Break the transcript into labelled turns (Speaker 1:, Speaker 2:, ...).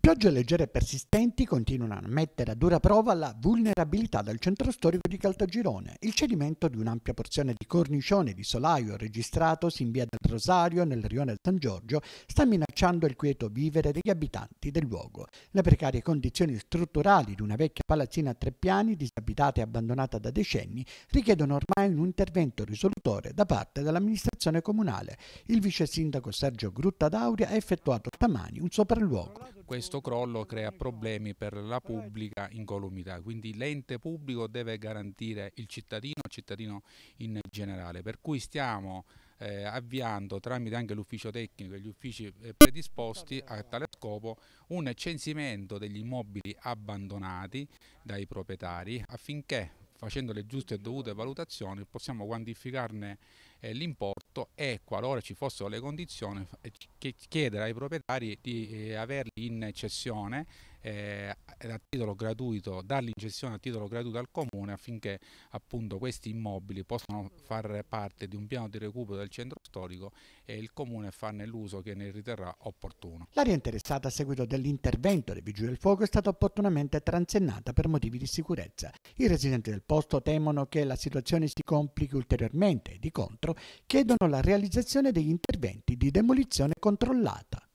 Speaker 1: Piogge leggere e persistenti continuano a mettere a dura prova la vulnerabilità del centro storico di Caltagirone. Il cedimento di un'ampia porzione di cornicione di solaio registratosi in via del Rosario, nel rione San Giorgio, sta minacciando il quieto vivere degli abitanti del luogo. Le precarie condizioni strutturali di una vecchia palazzina a tre piani, disabitata e abbandonata da decenni, richiedono ormai un intervento risolutore da parte dell'amministrazione comunale. Il vice sindaco Sergio Grutta d'Auria ha effettuato stamani un sopralluogo.
Speaker 2: Questo questo crollo crea problemi per la pubblica incolumità, quindi l'ente pubblico deve garantire il cittadino, il cittadino in generale, per cui stiamo eh, avviando tramite anche l'ufficio tecnico e gli uffici eh, predisposti a tale scopo un censimento degli immobili abbandonati dai proprietari affinché facendo le giuste e dovute valutazioni possiamo quantificarne eh, l'importo e qualora ci fossero le condizioni eh, chiedere ai proprietari di eh, averli in cessione eh, a titolo gratuito, darli a titolo gratuito al comune affinché appunto questi immobili possano far parte di un piano di recupero del centro storico e il comune farne l'uso che ne riterrà opportuno.
Speaker 1: L'area interessata a seguito dell'intervento dei vigili del fuoco è stata opportunamente transennata per motivi di sicurezza. I residenti del posto temono che la situazione si complichi ulteriormente e di contro chiedono la realizzazione degli interventi di demolizione controllata.